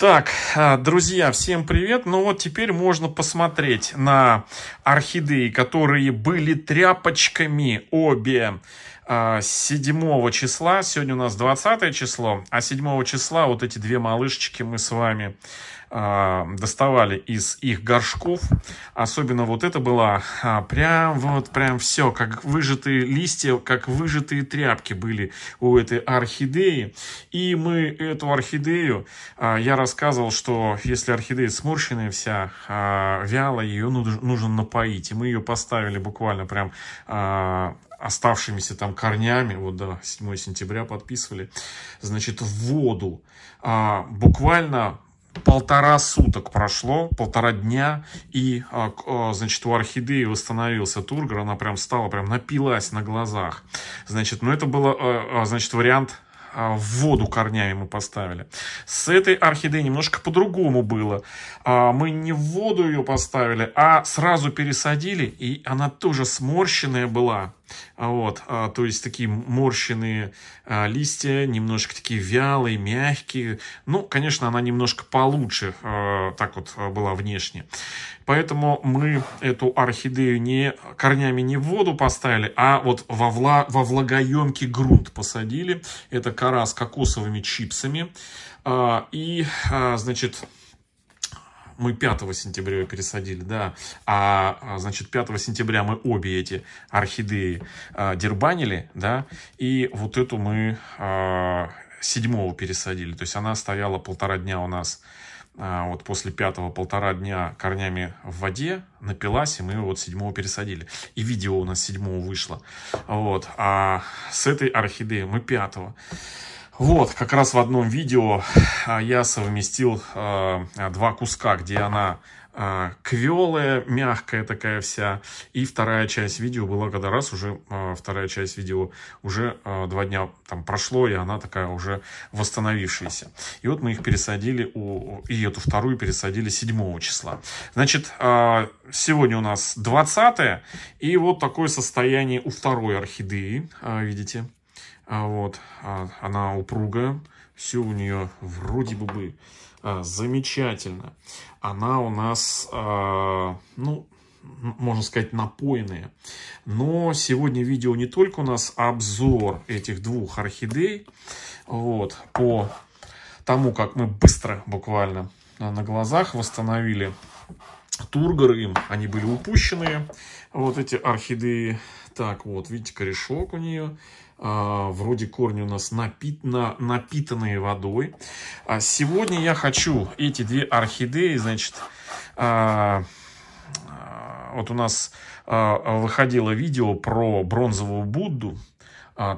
Так, э, друзья, всем привет. Ну вот теперь можно посмотреть на орхидеи, которые были тряпочками обе 7 а, числа, сегодня у нас 20 число, а 7 числа вот эти две малышечки мы с вами а, доставали из их горшков. Особенно вот это было а, прям вот прям все, как выжатые листья, как выжатые тряпки были у этой орхидеи. И мы эту орхидею, я рассказывал, что если орхидея сморщенная вся, вялая, ее нужно напоить. И мы ее поставили буквально прям оставшимися там корнями, вот до да, 7 сентября подписывали, значит, в воду. А, буквально полтора суток прошло, полтора дня, и, а, а, значит, у орхидеи восстановился тургор, она прям стала, прям напилась на глазах. Значит, ну это было, а, а значит, вариант а, в воду корнями мы поставили. С этой орхидеей немножко по-другому было. А, мы не в воду ее поставили, а сразу пересадили, и она тоже сморщенная была. А вот, а то есть такие морщенные а, листья, немножко такие вялые, мягкие. Ну, конечно, она немножко получше а, так вот была внешне. Поэтому мы эту орхидею не корнями не в воду поставили, а вот во, вла, во влагоемкий грунт посадили. Это кора с кокосовыми чипсами. И, значит, мы 5 сентября ее пересадили, да, а, а значит, 5 сентября мы обе эти орхидеи а, дербанили, да, и вот эту мы а, 7 пересадили, то есть она стояла полтора дня у нас, а, вот после 5 полтора дня корнями в воде, напилась, и мы вот 7 пересадили. И видео у нас 7 вышло, вот, а с этой орхидеей мы 5 вот, как раз в одном видео а, я совместил э, два куска, где она э, квелая, мягкая такая вся. И вторая часть видео была, когда раз уже, э, вторая часть видео уже э, два дня там прошло, и она такая уже восстановившаяся. И вот мы их пересадили, у, и эту вторую пересадили 7 числа. Значит, э, сегодня у нас 20 и вот такое состояние у второй орхидеи, э, видите. А вот, а, она упругая, все у нее вроде бы бы а, замечательно. Она у нас, а, ну, можно сказать, напойные. Но сегодня видео не только у нас а обзор этих двух орхидей, вот, по тому, как мы быстро, буквально, а, на глазах восстановили тургор им, они были упущенные, вот эти орхидеи. Так, вот, видите, корешок у нее, а, вроде корни у нас напит, на, напитанные водой. А сегодня я хочу эти две орхидеи, значит, а, вот у нас выходило видео про бронзовую Будду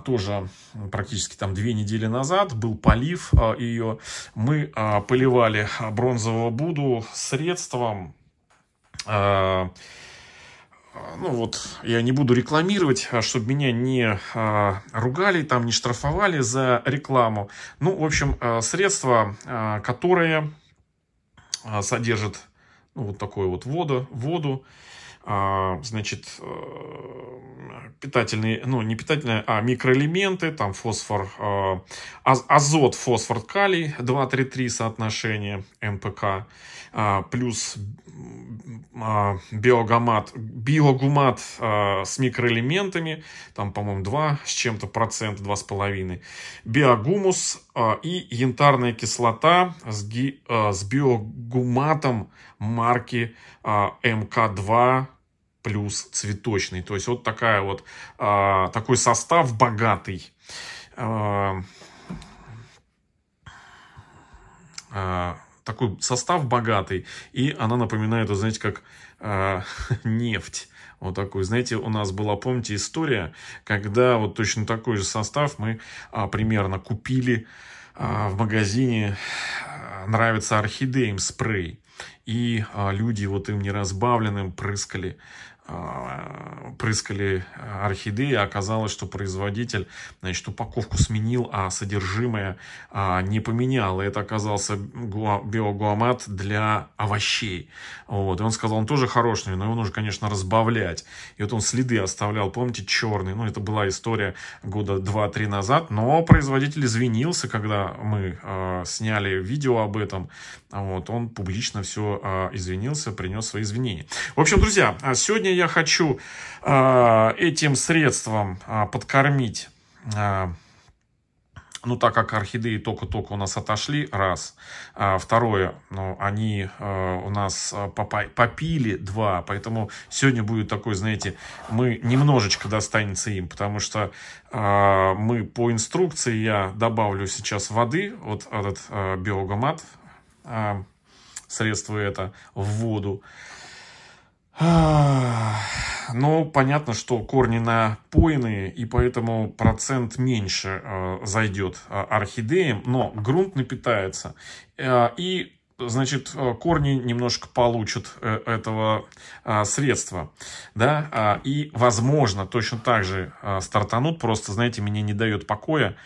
тоже практически там две недели назад был полив ее. Мы поливали бронзового Буду средством а, ну вот, я не буду рекламировать, а, чтобы меня не а, ругали, там не штрафовали за рекламу. Ну, в общем, а, средство, которое содержит ну, вот такую вот воду, воду а, значит, э, питательные, ну, не питательные, а микроэлементы, там фосфор, э, азот, фосфор, калий, 2-3-3 соотношение МПК а, плюс а, биогамат, биогумат э, с микроэлементами, там, по-моему, 2 с чем-то процент, 2,5, биогумус, а, и янтарная кислота с, ги, а, с биогуматом марки а, МК2 плюс цветочный. То есть вот такая вот, такой состав богатый такой состав богатый, и она напоминает, знаете, как э, нефть. Вот такой, знаете, у нас была, помните, история, когда вот точно такой же состав мы а, примерно купили а, в магазине а, нравится орхидеям спрей. И а, люди вот им неразбавленным прыскали а, прыскали э, орхидеи, оказалось, что производитель, значит, упаковку сменил, а содержимое а, не поменял. И это оказался биогуамат для овощей. Вот. И он сказал, он тоже хороший, но его нужно, конечно, разбавлять. И вот он следы оставлял, помните, черный. Ну, это была история года 2-3 назад, но производитель извинился, когда мы а, сняли видео об этом. Вот. Он публично все а, э, извинился, принес свои извинения. В общем, друзья, а сегодня я хочу а, этим средством а, подкормить, а, ну, так как орхидеи только-только у нас отошли, раз. Второе, ну, они у нас попили, два. Поэтому сегодня будет такой, знаете, мы немножечко достанется им, потому что мы по инструкции, я добавлю сейчас воды, вот этот биогомат, средство это, в воду но понятно, что корни напоенные, и поэтому процент меньше э, зайдет э, орхидеям, но грунт напитается. Э, и значит, э, корни немножко получат э, этого а, средства, да, а, и, возможно, точно так же а, стартанут, просто, знаете, меня не дает покоя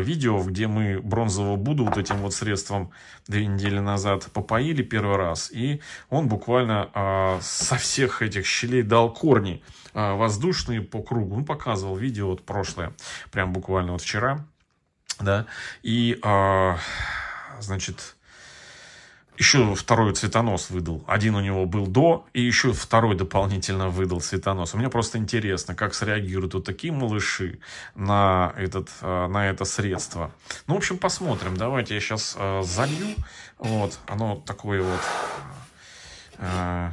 видео, где мы бронзового буду вот этим вот средством две недели назад попоили первый раз, и он буквально со всех этих щелей дал корни воздушные по кругу, ну, показывал видео вот прошлое, прям буквально вот вчера, да, и, значит, еще второй цветонос выдал. Один у него был до, и еще второй дополнительно выдал цветонос. Мне просто интересно, как среагируют вот такие малыши на, этот, э, на это средство. Ну, в общем, посмотрим. Давайте я сейчас э, залью. Вот, оно такое вот... Э,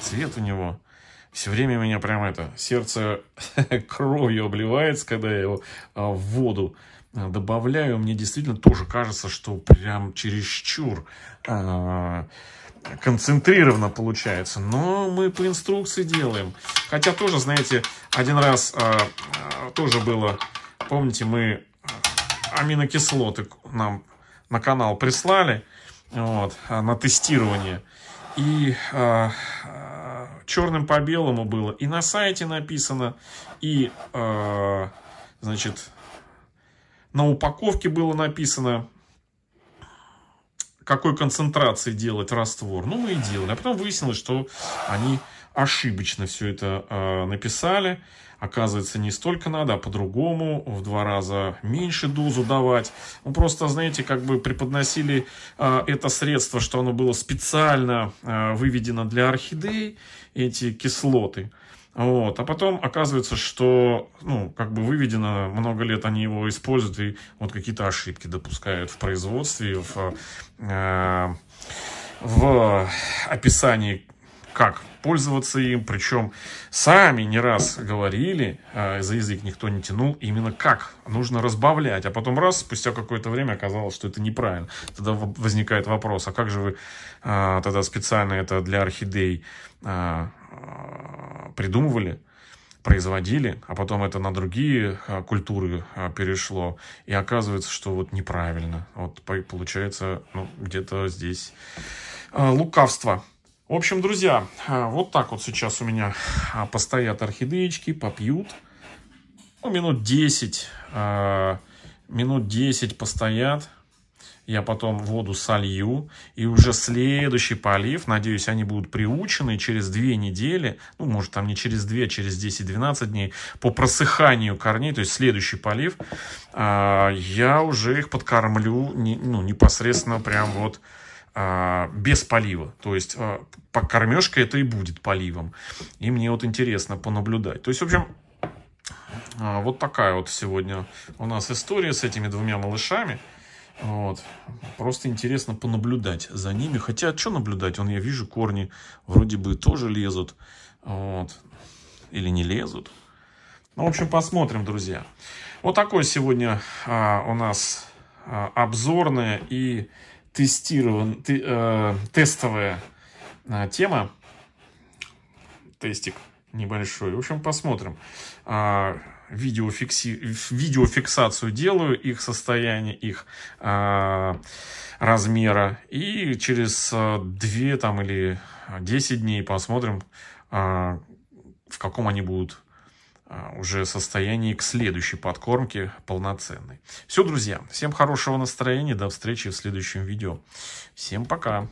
цвет у него... Все время у меня прямо это... Сердце кровью обливается, когда я его в воду добавляю, мне действительно тоже кажется, что прям чересчур э, концентрированно получается. Но мы по инструкции делаем. Хотя тоже, знаете, один раз э, тоже было, помните, мы аминокислоты нам на канал прислали вот, на тестирование. И э, черным по белому было. И на сайте написано, и, э, значит, на упаковке было написано, какой концентрации делать раствор. Ну, мы и делали. А потом выяснилось, что они ошибочно все это э, написали. Оказывается, не столько надо, а по-другому, в два раза меньше дозу давать. Ну, просто, знаете, как бы преподносили э, это средство, что оно было специально э, выведено для орхидей, эти кислоты. Вот. А потом оказывается, что, ну, как бы выведено, много лет они его используют и вот какие-то ошибки допускают в производстве, в, э, в описании, как пользоваться им. Причем сами не раз говорили, э, за язык никто не тянул, именно как нужно разбавлять. А потом раз, спустя какое-то время оказалось, что это неправильно. Тогда возникает вопрос, а как же вы э, тогда специально это для орхидей придумывали, производили, а потом это на другие а, культуры а, перешло. И оказывается, что вот неправильно. Вот получается, ну, где-то здесь а, лукавство. В общем, друзья, вот так вот сейчас у меня постоят орхидеечки, попьют. Ну, минут 10, минут 10 постоят я потом воду солью, и уже следующий полив, надеюсь, они будут приучены через две недели, ну, может, там не через две, а через 10-12 дней, по просыханию корней, то есть следующий полив, а, я уже их подкормлю, ну, непосредственно прям вот а, без полива. То есть по кормежке это и будет поливом. И мне вот интересно понаблюдать. То есть, в общем, вот такая вот сегодня у нас история с этими двумя малышами. Вот. Просто интересно понаблюдать за ними. Хотя, а что наблюдать? Он, я вижу, корни вроде бы тоже лезут. Вот. Или не лезут. Ну, в общем, посмотрим, друзья. Вот такой сегодня а, у нас а, обзорная и тестирован, те, а, э, тестовая а, тема. Тестик небольшой. В общем, посмотрим. А, видеофикси, видеофиксацию делаю, их состояние, их э, размера. И через 2 а, там, или 10 дней посмотрим, э, в каком они будут уже состоянии к следующей подкормке полноценной. Все, друзья, всем хорошего настроения, до встречи в следующем видео. Всем пока!